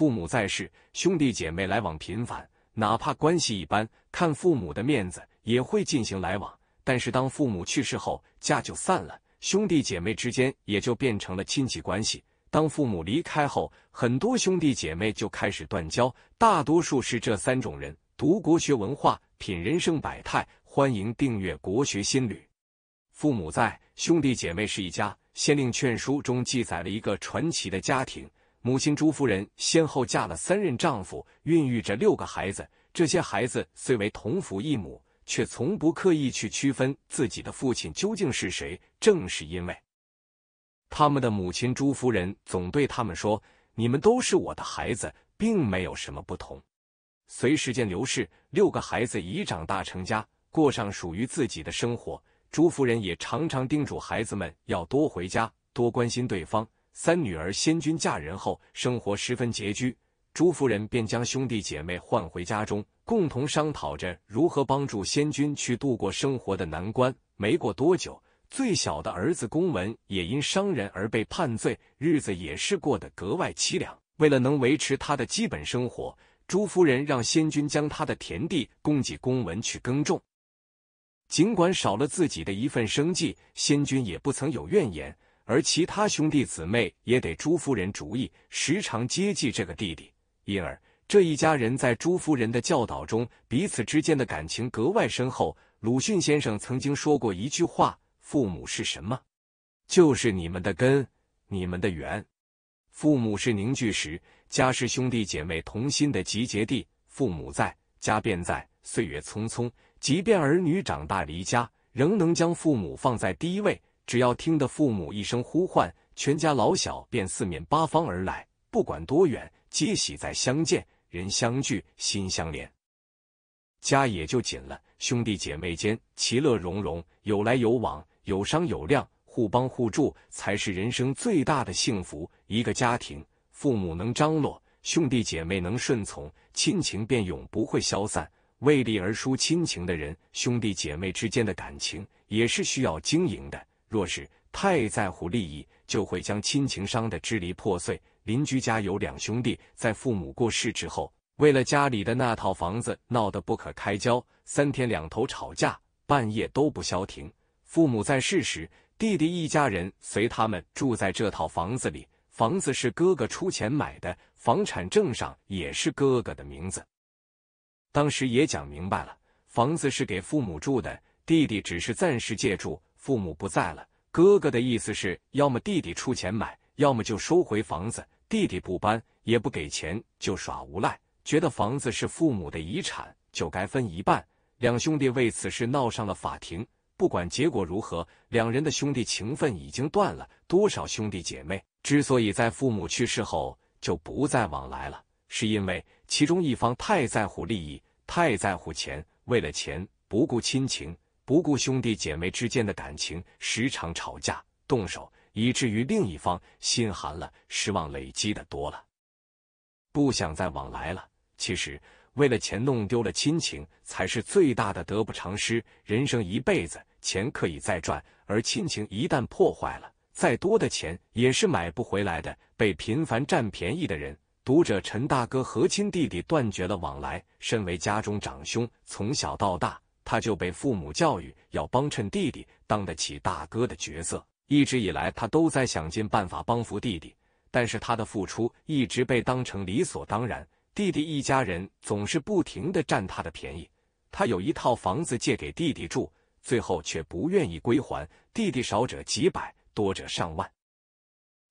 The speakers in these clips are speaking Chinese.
父母在世，兄弟姐妹来往频繁，哪怕关系一般，看父母的面子也会进行来往。但是当父母去世后，家就散了，兄弟姐妹之间也就变成了亲戚关系。当父母离开后，很多兄弟姐妹就开始断交，大多数是这三种人。读国学文化，品人生百态，欢迎订阅《国学新旅》。父母在，兄弟姐妹是一家。《先令劝书》中记载了一个传奇的家庭。母亲朱夫人先后嫁了三任丈夫，孕育着六个孩子。这些孩子虽为同父异母，却从不刻意去区分自己的父亲究竟是谁。正是因为他们的母亲朱夫人总对他们说：“你们都是我的孩子，并没有什么不同。”随时间流逝，六个孩子已长大成家，过上属于自己的生活。朱夫人也常常叮嘱孩子们要多回家，多关心对方。三女儿仙君嫁人后，生活十分拮据。朱夫人便将兄弟姐妹唤回家中，共同商讨着如何帮助仙君去度过生活的难关。没过多久，最小的儿子公文也因伤人而被判罪，日子也是过得格外凄凉。为了能维持他的基本生活，朱夫人让仙君将他的田地供给公文去耕种。尽管少了自己的一份生计，仙君也不曾有怨言。而其他兄弟姊妹也得朱夫人主意，时常接济这个弟弟，因而这一家人在朱夫人的教导中，彼此之间的感情格外深厚。鲁迅先生曾经说过一句话：“父母是什么？就是你们的根，你们的源。父母是凝聚时家是兄弟姐妹同心的集结地。父母在，家便在。岁月匆匆，即便儿女长大离家，仍能将父母放在第一位。”只要听得父母一声呼唤，全家老小便四面八方而来，不管多远，皆喜在相见。人相聚，心相连，家也就紧了。兄弟姐妹间其乐融融，有来有往，有商有量，互帮互助，才是人生最大的幸福。一个家庭，父母能张罗，兄弟姐妹能顺从，亲情便永不会消散。为利而疏亲情的人，兄弟姐妹之间的感情也是需要经营的。若是太在乎利益，就会将亲情伤得支离破碎。邻居家有两兄弟，在父母过世之后，为了家里的那套房子闹得不可开交，三天两头吵架，半夜都不消停。父母在世时，弟弟一家人随他们住在这套房子里，房子是哥哥出钱买的，房产证上也是哥哥的名字。当时也讲明白了，房子是给父母住的，弟弟只是暂时借住。父母不在了，哥哥的意思是，要么弟弟出钱买，要么就收回房子。弟弟不搬，也不给钱，就耍无赖，觉得房子是父母的遗产，就该分一半。两兄弟为此事闹上了法庭。不管结果如何，两人的兄弟情分已经断了。多少兄弟姐妹之所以在父母去世后就不再往来了，是因为其中一方太在乎利益，太在乎钱，为了钱不顾亲情。不顾兄弟姐妹之间的感情，时常吵架动手，以至于另一方心寒了，失望累积的多了，不想再往来了。其实，为了钱弄丢了亲情，才是最大的得不偿失。人生一辈子，钱可以再赚，而亲情一旦破坏了，再多的钱也是买不回来的。被频繁占便宜的人，读者陈大哥和亲弟弟断绝了往来。身为家中长兄，从小到大。他就被父母教育要帮衬弟弟，当得起大哥的角色。一直以来，他都在想尽办法帮扶弟弟，但是他的付出一直被当成理所当然。弟弟一家人总是不停的占他的便宜。他有一套房子借给弟弟住，最后却不愿意归还。弟弟少者几百，多者上万，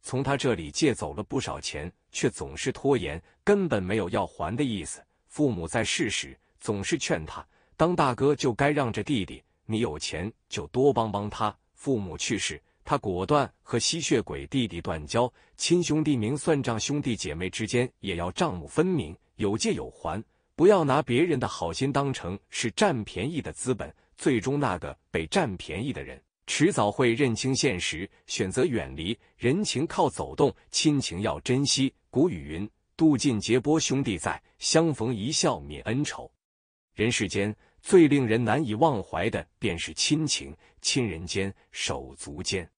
从他这里借走了不少钱，却总是拖延，根本没有要还的意思。父母在世时总是劝他。当大哥就该让着弟弟，你有钱就多帮帮他。父母去世，他果断和吸血鬼弟弟断交。亲兄弟明算账，兄弟姐妹之间也要账目分明，有借有还。不要拿别人的好心当成是占便宜的资本，最终那个被占便宜的人，迟早会认清现实，选择远离。人情靠走动，亲情要珍惜。古语云：“渡尽劫波兄弟在，相逢一笑泯恩仇。”人世间。最令人难以忘怀的，便是亲情，亲人间、手足间，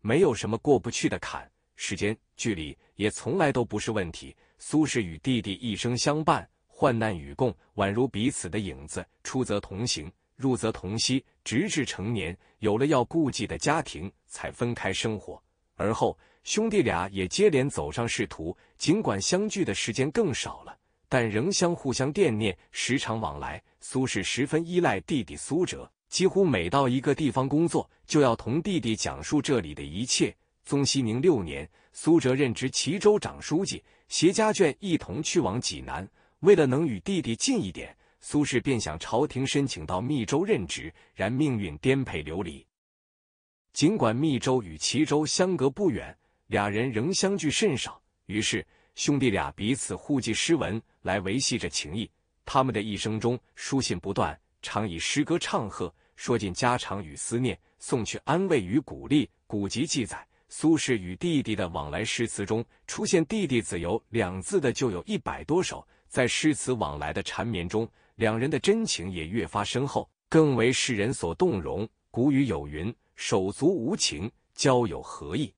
没有什么过不去的坎，时间、距离也从来都不是问题。苏轼与弟弟一生相伴，患难与共，宛如彼此的影子，出则同行，入则同息，直至成年，有了要顾忌的家庭，才分开生活。而后，兄弟俩也接连走上仕途，尽管相聚的时间更少了。但仍相互相惦念，时常往来。苏轼十分依赖弟弟苏辙，几乎每到一个地方工作，就要同弟弟讲述这里的一切。宗熙宁六年，苏辙任职齐州长书记，携家眷一同去往济南。为了能与弟弟近一点，苏轼便向朝廷申请到密州任职，然命运颠沛流离。尽管密州与齐州相隔不远，俩人仍相距甚少，于是。兄弟俩彼此互寄诗文，来维系着情谊。他们的一生中，书信不断，常以诗歌唱和，说尽家常与思念，送去安慰与鼓励。古籍记载，苏轼与弟弟的往来诗词中，出现“弟弟子由”两字的，就有一百多首。在诗词往来的缠绵中，两人的真情也越发深厚，更为世人所动容。古语有云：“手足无情，交友何意？”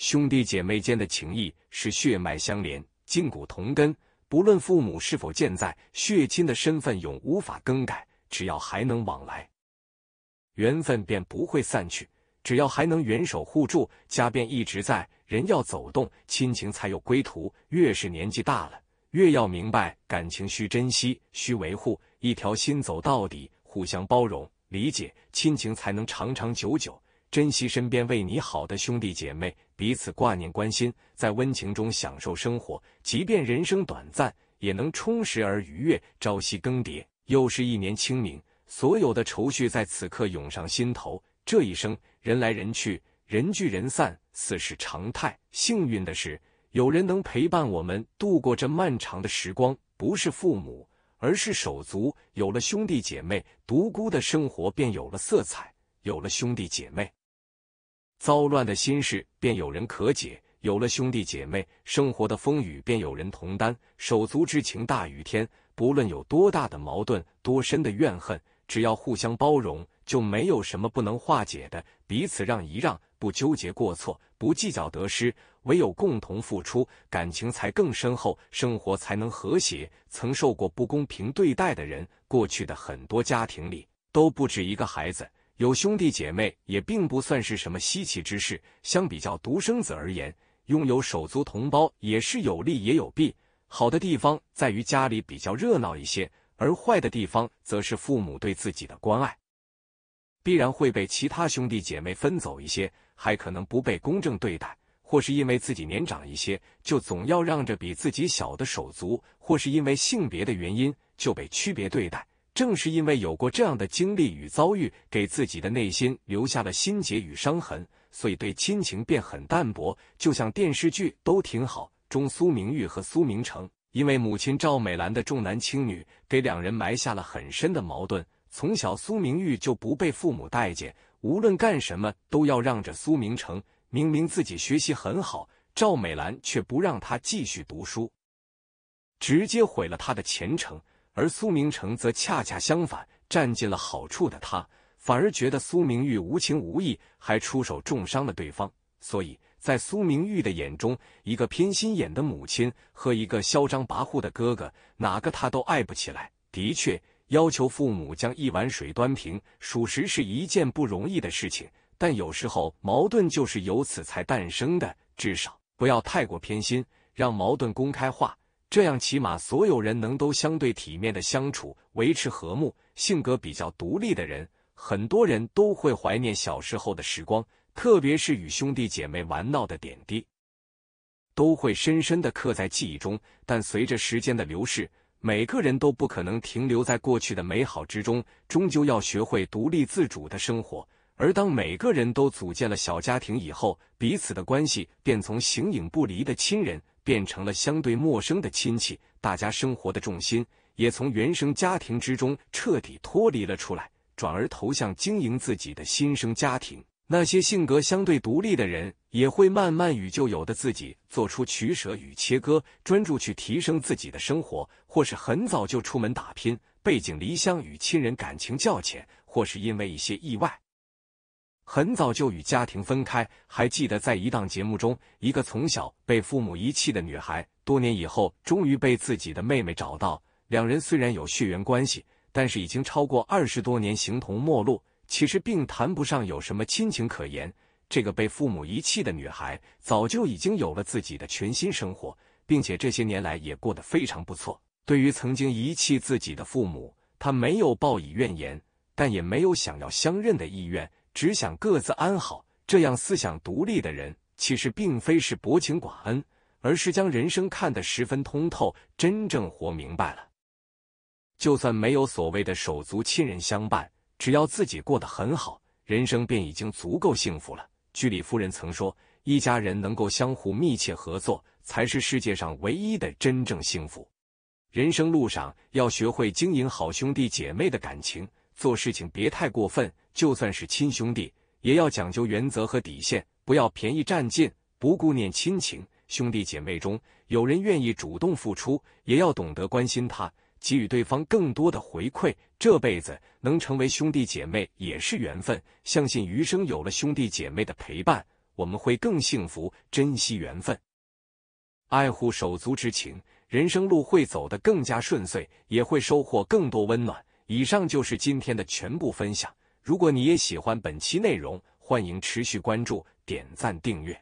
兄弟姐妹间的情谊是血脉相连，筋骨同根。不论父母是否健在，血亲的身份永无法更改。只要还能往来，缘分便不会散去。只要还能援手互助，家便一直在。人要走动，亲情才有归途。越是年纪大了，越要明白，感情需珍惜，需维护。一条心走到底，互相包容理解，亲情才能长长久久。珍惜身边为你好的兄弟姐妹，彼此挂念关心，在温情中享受生活。即便人生短暂，也能充实而愉悦。朝夕更迭，又是一年清明，所有的愁绪在此刻涌上心头。这一生，人来人去，人聚人散，似是常态。幸运的是，有人能陪伴我们度过这漫长的时光，不是父母，而是手足。有了兄弟姐妹，独孤的生活便有了色彩。有了兄弟姐妹。糟乱的心事便有人可解，有了兄弟姐妹，生活的风雨便有人同担。手足之情大于天，不论有多大的矛盾，多深的怨恨，只要互相包容，就没有什么不能化解的。彼此让一让，不纠结过错，不计较得失，唯有共同付出，感情才更深厚，生活才能和谐。曾受过不公平对待的人，过去的很多家庭里都不止一个孩子。有兄弟姐妹也并不算是什么稀奇之事。相比较独生子而言，拥有手足同胞也是有利也有弊。好的地方在于家里比较热闹一些，而坏的地方则是父母对自己的关爱必然会被其他兄弟姐妹分走一些，还可能不被公正对待，或是因为自己年长一些就总要让着比自己小的手足，或是因为性别的原因就被区别对待。正是因为有过这样的经历与遭遇，给自己的内心留下了心结与伤痕，所以对亲情便很淡薄。就像电视剧《都挺好》中，苏明玉和苏明成，因为母亲赵美兰的重男轻女，给两人埋下了很深的矛盾。从小，苏明玉就不被父母待见，无论干什么都要让着苏明成。明明自己学习很好，赵美兰却不让他继续读书，直接毁了他的前程。而苏明成则恰恰相反，占尽了好处的他，反而觉得苏明玉无情无义，还出手重伤了对方。所以在苏明玉的眼中，一个偏心眼的母亲和一个嚣张跋扈的哥哥，哪个他都爱不起来。的确，要求父母将一碗水端平，属实是一件不容易的事情。但有时候矛盾就是由此才诞生的，至少不要太过偏心，让矛盾公开化。这样起码所有人能都相对体面的相处，维持和睦。性格比较独立的人，很多人都会怀念小时候的时光，特别是与兄弟姐妹玩闹的点滴，都会深深的刻在记忆中。但随着时间的流逝，每个人都不可能停留在过去的美好之中，终究要学会独立自主的生活。而当每个人都组建了小家庭以后，彼此的关系便从形影不离的亲人变成了相对陌生的亲戚。大家生活的重心也从原生家庭之中彻底脱离了出来，转而投向经营自己的新生家庭。那些性格相对独立的人，也会慢慢与旧有的自己做出取舍与切割，专注去提升自己的生活，或是很早就出门打拼，背井离乡，与亲人感情较浅，或是因为一些意外。很早就与家庭分开，还记得在一档节目中，一个从小被父母遗弃的女孩，多年以后终于被自己的妹妹找到。两人虽然有血缘关系，但是已经超过二十多年形同陌路，其实并谈不上有什么亲情可言。这个被父母遗弃的女孩，早就已经有了自己的全新生活，并且这些年来也过得非常不错。对于曾经遗弃自己的父母，她没有报以怨言，但也没有想要相认的意愿。只想各自安好。这样思想独立的人，其实并非是薄情寡恩，而是将人生看得十分通透，真正活明白了。就算没有所谓的手足亲人相伴，只要自己过得很好，人生便已经足够幸福了。居里夫人曾说：“一家人能够相互密切合作，才是世界上唯一的真正幸福。”人生路上，要学会经营好兄弟姐妹的感情。做事情别太过分，就算是亲兄弟，也要讲究原则和底线，不要便宜占尽，不顾念亲情。兄弟姐妹中有人愿意主动付出，也要懂得关心他，给予对方更多的回馈。这辈子能成为兄弟姐妹也是缘分，相信余生有了兄弟姐妹的陪伴，我们会更幸福，珍惜缘分，爱护手足之情，人生路会走得更加顺遂，也会收获更多温暖。以上就是今天的全部分享。如果你也喜欢本期内容，欢迎持续关注、点赞、订阅。